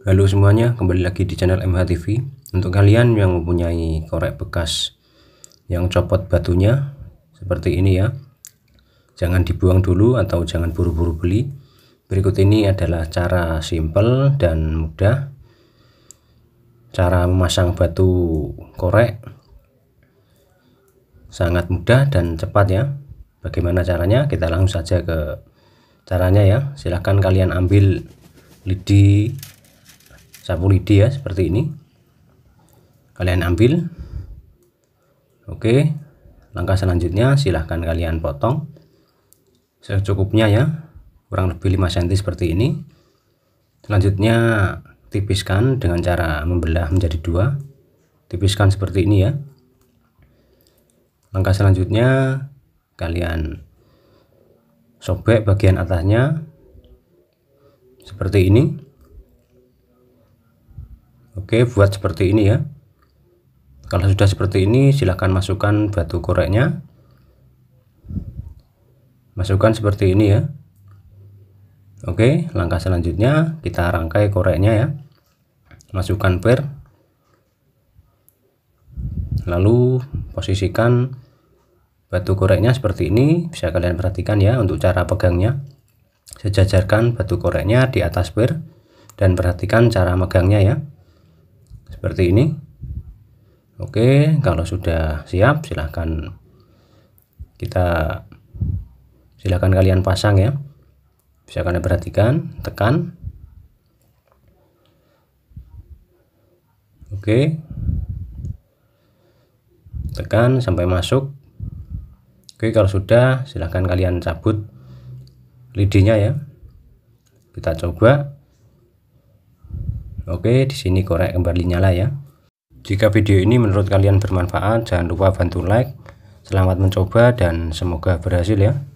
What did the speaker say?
Halo semuanya, kembali lagi di channel MHTV. Untuk kalian yang mempunyai korek bekas yang copot batunya seperti ini ya. Jangan dibuang dulu atau jangan buru-buru beli. Berikut ini adalah cara simple dan mudah cara memasang batu korek. Sangat mudah dan cepat ya. Bagaimana caranya? Kita langsung saja ke caranya ya. Silahkan kalian ambil lidi sapu lidi ya seperti ini kalian ambil oke langkah selanjutnya silahkan kalian potong secukupnya ya kurang lebih 5 cm seperti ini selanjutnya tipiskan dengan cara membelah menjadi dua tipiskan seperti ini ya langkah selanjutnya kalian sobek bagian atasnya seperti ini Oke buat seperti ini ya kalau sudah seperti ini silahkan masukkan batu koreknya masukkan seperti ini ya Oke langkah selanjutnya kita rangkai koreknya ya masukkan per lalu posisikan batu koreknya seperti ini bisa kalian perhatikan ya untuk cara pegangnya sejajarkan batu koreknya di atas per dan perhatikan cara megangnya ya seperti ini Oke kalau sudah siap silahkan kita silahkan kalian pasang ya bisa kalian perhatikan tekan Oke tekan sampai masuk Oke kalau sudah silahkan kalian cabut lidinya ya kita coba Oke, di sini korek kembali nyala ya. Jika video ini menurut kalian bermanfaat, jangan lupa bantu like. Selamat mencoba dan semoga berhasil ya.